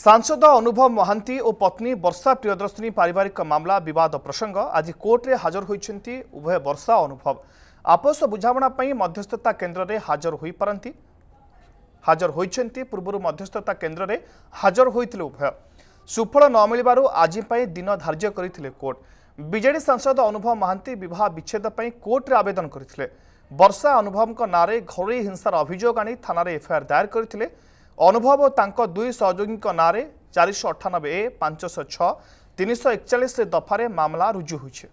ସାଂସଦ ଅନୁଭବ ମହାନ୍ତି ଓ ପତ୍ନୀ ବର୍ଷା ପ୍ରିୟଦର୍ଶିନୀ ପାରିବାରିକ ମାମଲା ବିବାଦ ପ୍ରସଙ୍ଗ ଆଜି କୋର୍ଟରେ ହାଜର ହୋଇଛନ୍ତି ଉଭୟ ବର୍ଷା ଅନୁଭବ ଆପୋଷ ବୁଝାମଣା ପାଇଁ ମଧ୍ୟସ୍ଥତା କେନ୍ଦ୍ରରେ ହାଜର ହୋଇପାରନ୍ତି ହାଜର ହୋଇଛନ୍ତି ପୂର୍ବରୁ ମଧ୍ୟସ୍ଥତା କେନ୍ଦ୍ରରେ ହାଜର ହୋଇଥିଲେ ଉଭୟ ସୁଫଳ ନ ମିଳିବାରୁ ଆଜି ପାଇଁ ଦିନ ଧାର୍ଯ୍ୟ କରିଥିଲେ କୋର୍ଟ ବିଜେଡି ସାଂସଦ ଅନୁଭବ ମହାନ୍ତି ବିବାହ ବିଚ୍ଛେଦ ପାଇଁ କୋର୍ଟରେ ଆବେଦନ କରିଥିଲେ ବର୍ଷା ଅନୁଭବଙ୍କ ନାଁରେ ଘରୋଇ ହିଂସାର ଅଭିଯୋଗ ଆଣି ଥାନାରେ ଏଫଆଇଆର୍ ଦାୟର କରିଥିଲେ ଅନୁଭବ ଓ ତାଙ୍କ ଦୁଇ ସହଯୋଗୀଙ୍କ ନାଁରେ ଚାରିଶହ ଅଠାନବେ ଏ ପାଞ୍ଚଶହ ଛଅ ତିନିଶହ ଏକଚାଳିଶ ଦଫାରେ ମାମଲା ରୁଜୁ ହୋଇଛି